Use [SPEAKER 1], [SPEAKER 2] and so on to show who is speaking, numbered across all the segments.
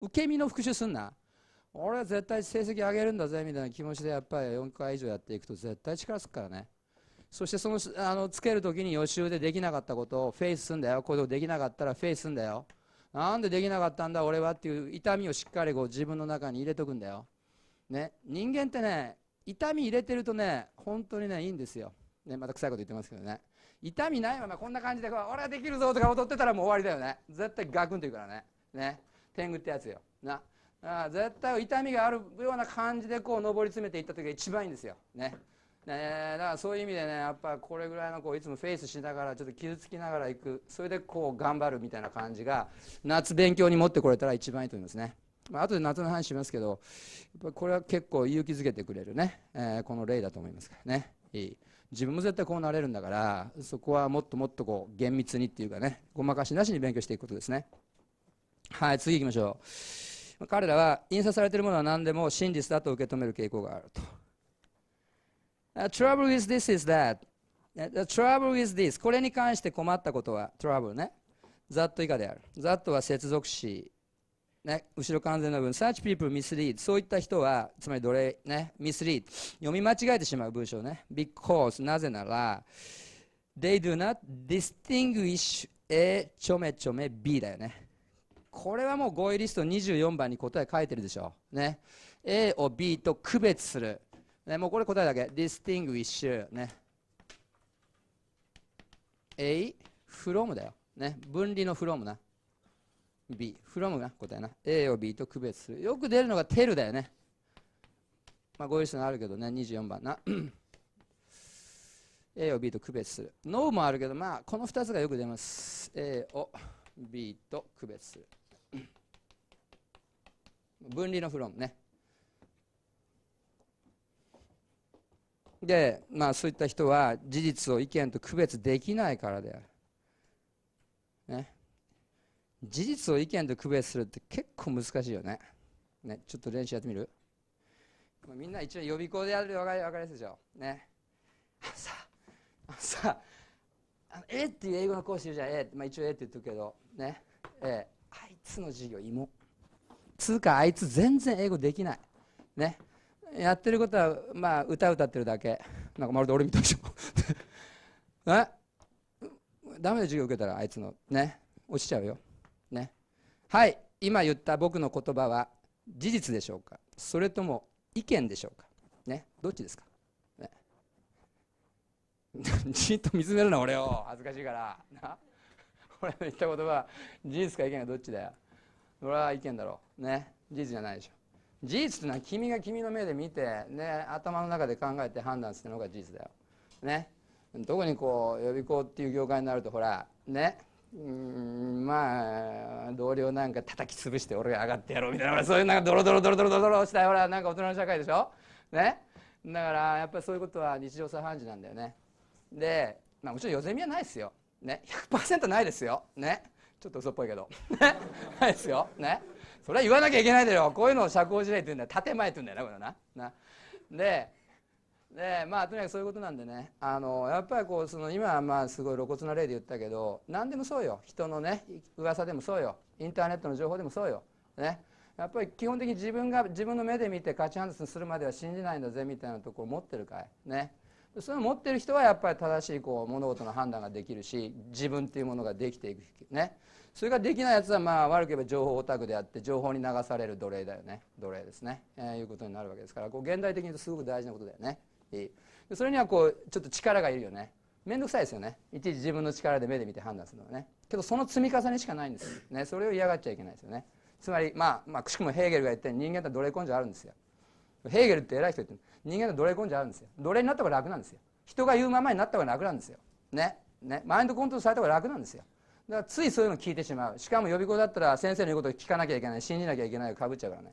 [SPEAKER 1] 受け身の復習すんな俺は絶対成績上げるんだぜみたいな気持ちでやっぱり4回以上やっていくと絶対力つくからねそしてそのあのつけるときに予習でできなかったことをフェイスすんだよこういうことできなかったらフェイスすんだよなんでできなかったんだ俺はっていう痛みをしっかりこう自分の中に入れとくんだよ、ね、人間ってね痛み入れてるとね本当にねいいんですよ、ね、また臭いこと言ってますけどね痛みないままこんな感じで俺はできるぞとか踊ってたらもう終わりだよね絶対ガクンというからねね天狗ってやつよなあ絶対痛みがあるような感じでこう上り詰めていった時が一番いいんですよねねだからそういう意味でねやっぱこれぐらいのこういつもフェイスしながらちょっと傷つきながら行くそれでこう頑張るみたいな感じが夏勉強に持ってこれたら一番いいと思いますね。まあ後で夏の話しますけどやっぱこれは結構勇気づけてくれるね、えー、この例だと思いますからねいい自分も絶対こうなれるんだからそこはもっともっとこう厳密にっていうかねごまかしなしに勉強していくことですね。はい次行きましょう彼らは印刷されているものは何でも真実だと受け止める傾向があると The trouble i h this is that The trouble i this これに関して困ったことは trouble ねざっと以下であるざっとは接続詞ね、後ろ完全な文 such people mislead そういった人はつまり奴隷ね mislead 読み間違えてしまう文章ね because なぜなら they do not distinguish a ちょめちょめ b だよねこれはもう合意リスト24番に答え書いてるでしょ。ね。A を B と区別する。ね、もうこれ答えだけ。distinguish ね。A from だよ。ね。分離の from な。B from が答えな。A を B と区別する。よく出るのが tell だよね。まあ、合意リストあるけどね、24番な。A を B と区別する。NO もあるけど、まあ、この2つがよく出ます。A を B と区別する。分離のフロムねでまあそういった人は事実を意見と区別できないからであるね事実を意見と区別するって結構難しいよねねちょっと練習やってみるみんな一応予備校でやるで分かりやすいでしょねさあさあええ A っていう英語の講師いるじゃん A まあ、一応 A って言っとくけどね A あいつの授業芋つうかあいつ全然英語できないねやってることはまあ歌歌ってるだけなんかまるで俺みたいでしょえダメで授業受けたらあいつのね落ちちゃうよねはい今言った僕の言葉は事実でしょうかそれとも意見でしょうかねどっちですかね じっと見つめるな俺を恥ずかしいからな俺の言った言葉事実か意見かどっちだよ俺は意見だろうね事実じゃないでしょ事実ってのは君が君の目で見て、ね、頭の中で考えて判断するのが事実だよ。ね、特にこう予備校っていう業界になるとほらねうんまあ同僚なんか叩き潰して俺が上がってやろうみたいなそういうなんかドロドロドロドロドロしたほらなんか大人の社会でしょ。ね、だからやっぱりそういうことは日常茶飯事なんだよね。で、まあ、もちろんよゼミはないですよ。ね、100%ないですよ。ね。ちょっと嘘っぽいけど。ないですよ。ね。それは言わなきゃいけないだろう、こういうのを社交辞令って言うんだよ。建前って言うんだよな、これな。な。で、でまあとにかくそういうことなんでねあのやっぱりこうその今はまあすごい露骨な例で言ったけど何でもそうよ人のね噂でもそうよインターネットの情報でもそうよ、ね、やっぱり基本的に自分が自分の目で見て価値判断するまでは信じないんだぜみたいなところ持ってるかいねそれを持ってる人はやっぱり正しいこう物事の判断ができるし自分っていうものができていくねそれができないやつはまあ悪く言えば情報オタクであって情報に流される奴隷だよね奴隷ですね、えー、いうことになるわけですからこう現代的に言うとすごく大事なことだよねそれにはこうちょっと力がいるよね面倒くさいですよねいちいち自分の力で目で見て判断するのはねけどその積み重ねしかないんですねそれを嫌がっちゃいけないですよねつまりまあまあくしくもヘーゲルが言ったように人間って奴隷根性あるんですよヘーゲルって偉い人って人間の奴隷根性あるんですよ奴隷になった方が楽なんですよ人が言うままになった方が楽なんですよねねマインドコントロールされた方が楽なんですよだからついそういうの聞いてしまうしかも予備校だったら先生の言うことを聞かなきゃいけない信じなきゃいけないかぶっちゃうからね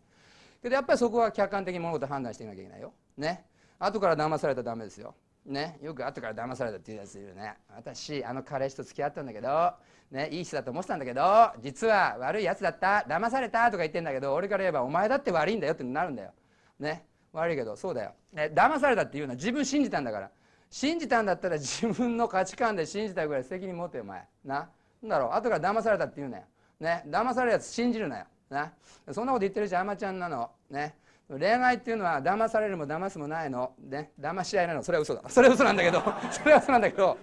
[SPEAKER 1] けどやっぱりそこは客観的に物事判断していかなきゃいけないよね後から騙されたらダメですよね、よく後から騙されたっていうやついるね私あの彼氏と付き合ったんだけど、ね、いい人だと思ってたんだけど実は悪いやつだった騙されたとか言ってんだけど俺から言えばお前だって悪いんだよってなるんだよね悪いけどそうだよ、ね、騙されたっていうのは自分信じたんだから信じたんだったら自分の価値観で信じたぐらい責任持てよお前ななんだろう後から騙されたって言うなよね騙されるやつ信じるなよなそんなこと言ってるじゃんあまちゃんなのね恋愛っていうのは騙されるも騙すもないのね騙し合いなのそれは嘘だそれは嘘なんだけど それは嘘なんだけど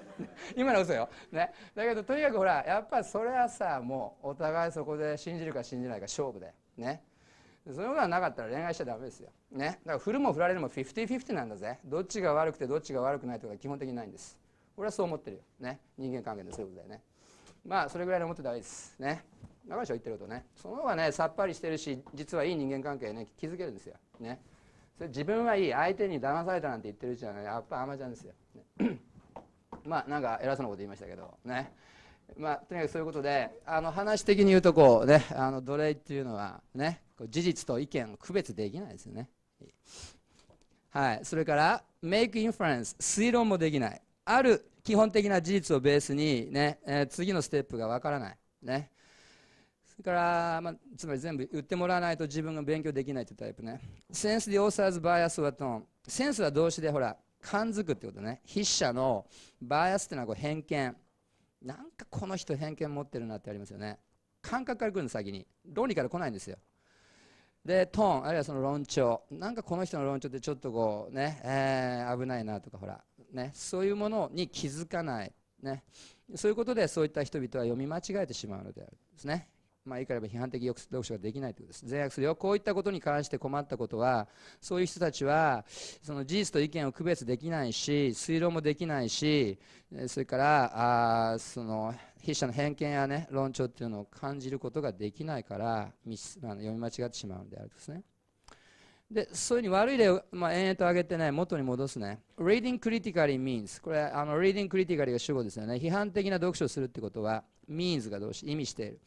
[SPEAKER 1] 今の嘘よ、ね、だけどとにかくほらやっぱりそれはさもうお互いそこで信じるか信じないか勝負だよねそのことがなかったら恋愛しちゃダメですよ。ね。だから振るも振られるも50-50なんだぜ。どっちが悪くてどっちが悪くないとか基本的にないんです。俺はそう思ってるよ。ね。人間関係でそういうことだよね。まあそれぐらいで思ってたらいいです。ね。長橋言ってるとね。その方がね、さっぱりしてるし、実はいい人間関係ね、築けるんですよ。ね。それ自分はいい、相手に騙されたなんて言ってるうちはい、やっぱ甘ちゃんですよ。ね、まあなんか偉そうなこと言いましたけど、ね。まあ、とにかくそういうことであの話的に言うとこう、ね、あの奴隷っていうのは、ね、事実と意見を区別できないですよね。はい、それからメイクインフ f e ンス、推論もできないある基本的な事実をベースにね、えー、次のステップがわからないねそれから、まあ、つまり全部言ってもらわないと自分が勉強できないというタイプねセンスでオーサーズバイアスはトンセンスは動詞でほら感づくってことね筆者のバイアスっていうのはこう偏見なんかこの人偏見持ってるなってありますよね感覚から来るの先に論理から来ないんですよでトーンあるいはその論調なんかこの人の論調ってちょっとこうね、えー、危ないなとかほら、ね、そういうものに気づかない、ね、そういうことでそういった人々は読み間違えてしまうのであるんですねまあ、言い換えれば批判的読書ができないということです善悪するよこういったことに関して困ったことはそういう人たちはその事実と意見を区別できないし推論もできないしそれからあその筆者の偏見や、ね、論調っていうのを感じることができないからミスあの読み間違ってしまうんであるんですね。でそういうふうに悪い例を、まあ、延々と上げてね元に戻すね Reading critically means これあの Reading critically が主語ですよね批判的な読書をするってことは means が動詞意味している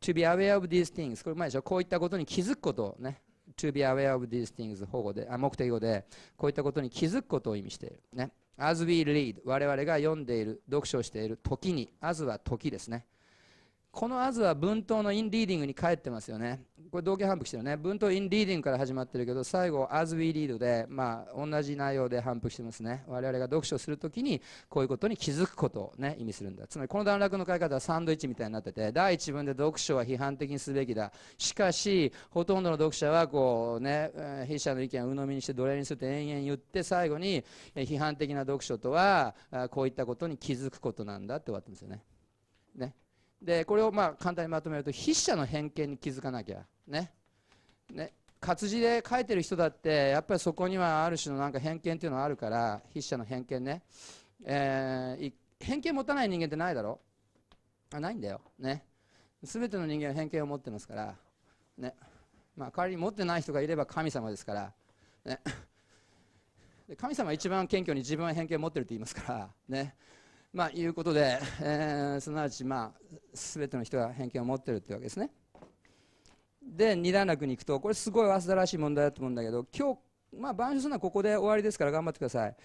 [SPEAKER 1] to be aware of these things これ前でしょこういったことに気づくことね to be aware of these things 保護であ目的語でこういったことに気づくことを意味しているね as we read 我々が読んでいる読書している時に as は時ですねこの「アズは文頭のインリーディングに帰ってますよね。これ同型反復してるね。文頭インリーディングから始まってるけど、最後、as we read で、まあ、同じ内容で反復してますね。我々が読書するときに、こういうことに気づくことをね、意味するんだ。つまり、この段落の書き方はサンドイッチみたいになってて、第一文で読書は批判的にすべきだ。しかし、ほとんどの読者は、こうね、筆者の意見を鵜呑みにして奴隷にすると延々言って、最後に、批判的な読書とは、こういったことに気づくことなんだって終わってますよね。ね。でこれをまあ簡単にまとめると筆者の偏見に気づかなきゃねね活字で書いてる人だってやっぱりそこにはある種のなんか偏見っていうのはあるから筆者の偏見ね、えー、偏見持たない人間ってないだろあないんだよね全ての人間は偏見を持ってますからねまあ代わりに持ってない人がいれば神様ですからね神様は一番謙虚に自分は偏見を持ってるって言いますからねまあ、いうことで、えー、すなわち、まあ、全ての人が偏見を持ってるってわけですね。で二段落に行くとこれすごい早稲田らしい問題だと思うんだけど今日まあ、晩鐘するのはここで終わりですから頑張ってください。